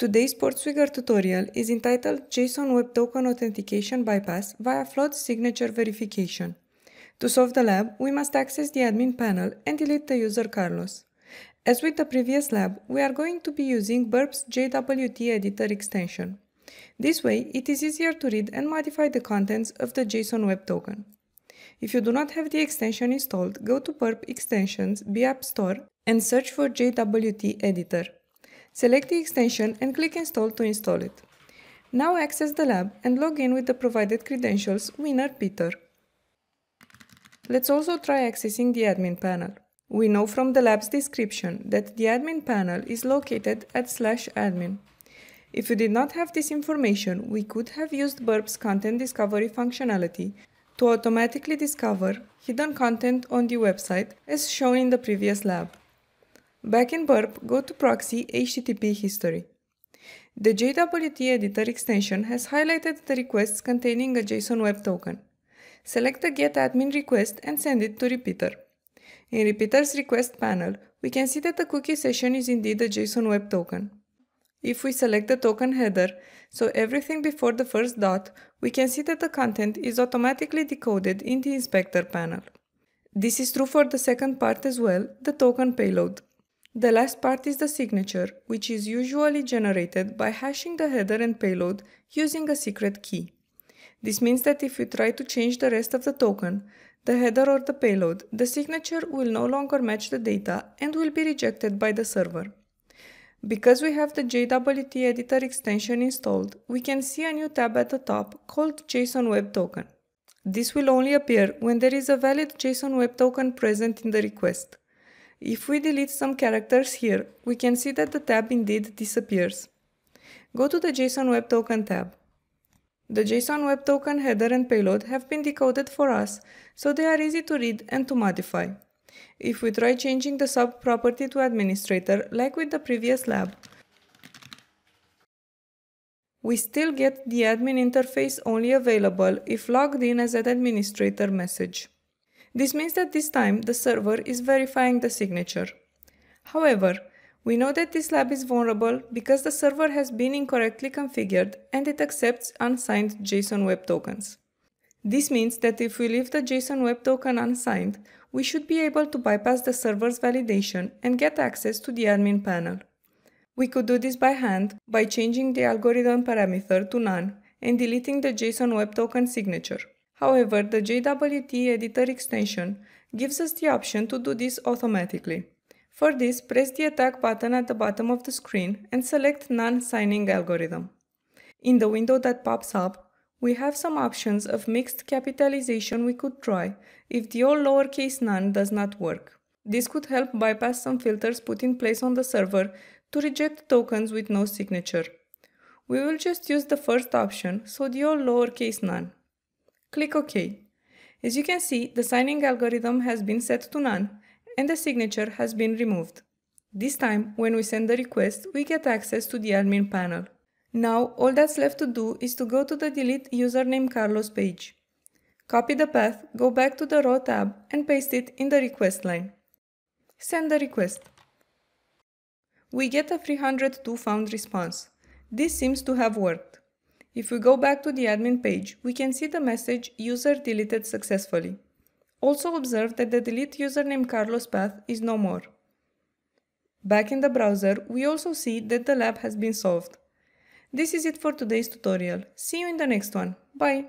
Today's PortSwigger tutorial is entitled JSON Web Token Authentication Bypass via Flood Signature Verification. To solve the lab, we must access the admin panel and delete the user Carlos. As with the previous lab, we are going to be using Burp's JWT editor extension. This way, it is easier to read and modify the contents of the JSON Web Token. If you do not have the extension installed, go to Burp Extensions, App Store, and search for JWT Editor. Select the extension and click Install to install it. Now access the lab and log in with the provided credentials winner Peter. Let's also try accessing the admin panel. We know from the lab's description that the admin panel is located at slash admin. If you did not have this information, we could have used Burp's content discovery functionality to automatically discover hidden content on the website as shown in the previous lab. Back in Burp, go to proxy HTTP history. The JWT editor extension has highlighted the requests containing a JSON web token. Select the Get Admin request and send it to Repeater. In Repeater's request panel, we can see that the cookie session is indeed a JSON web token. If we select the token header, so everything before the first dot, we can see that the content is automatically decoded in the inspector panel. This is true for the second part as well, the token payload. The last part is the signature, which is usually generated by hashing the header and payload using a secret key. This means that if you try to change the rest of the token, the header or the payload, the signature will no longer match the data and will be rejected by the server. Because we have the JWT editor extension installed, we can see a new tab at the top called JSON Web Token. This will only appear when there is a valid JSON Web Token present in the request. If we delete some characters here, we can see that the tab indeed disappears. Go to the JSON Web Token tab. The JSON Web Token header and payload have been decoded for us, so they are easy to read and to modify. If we try changing the sub property to administrator, like with the previous lab, we still get the admin interface only available if logged in as an administrator message. This means that this time the server is verifying the signature. However, we know that this lab is vulnerable because the server has been incorrectly configured and it accepts unsigned JSON Web Tokens. This means that if we leave the JSON Web Token unsigned, we should be able to bypass the server's validation and get access to the admin panel. We could do this by hand by changing the algorithm parameter to none and deleting the JSON Web Token signature. However, the JWT editor extension gives us the option to do this automatically. For this, press the attack button at the bottom of the screen and select non-signing algorithm. In the window that pops up, we have some options of mixed capitalization we could try if the all lowercase none does not work. This could help bypass some filters put in place on the server to reject tokens with no signature. We will just use the first option, so the all lowercase none. Click OK. As you can see, the signing algorithm has been set to none and the signature has been removed. This time, when we send the request, we get access to the admin panel. Now, all that's left to do is to go to the delete username Carlos page. Copy the path, go back to the raw tab and paste it in the request line. Send the request. We get a 302 found response. This seems to have worked. If we go back to the admin page, we can see the message user deleted successfully. Also observe that the delete username Carlos path is no more. Back in the browser, we also see that the lab has been solved. This is it for today's tutorial. See you in the next one. Bye!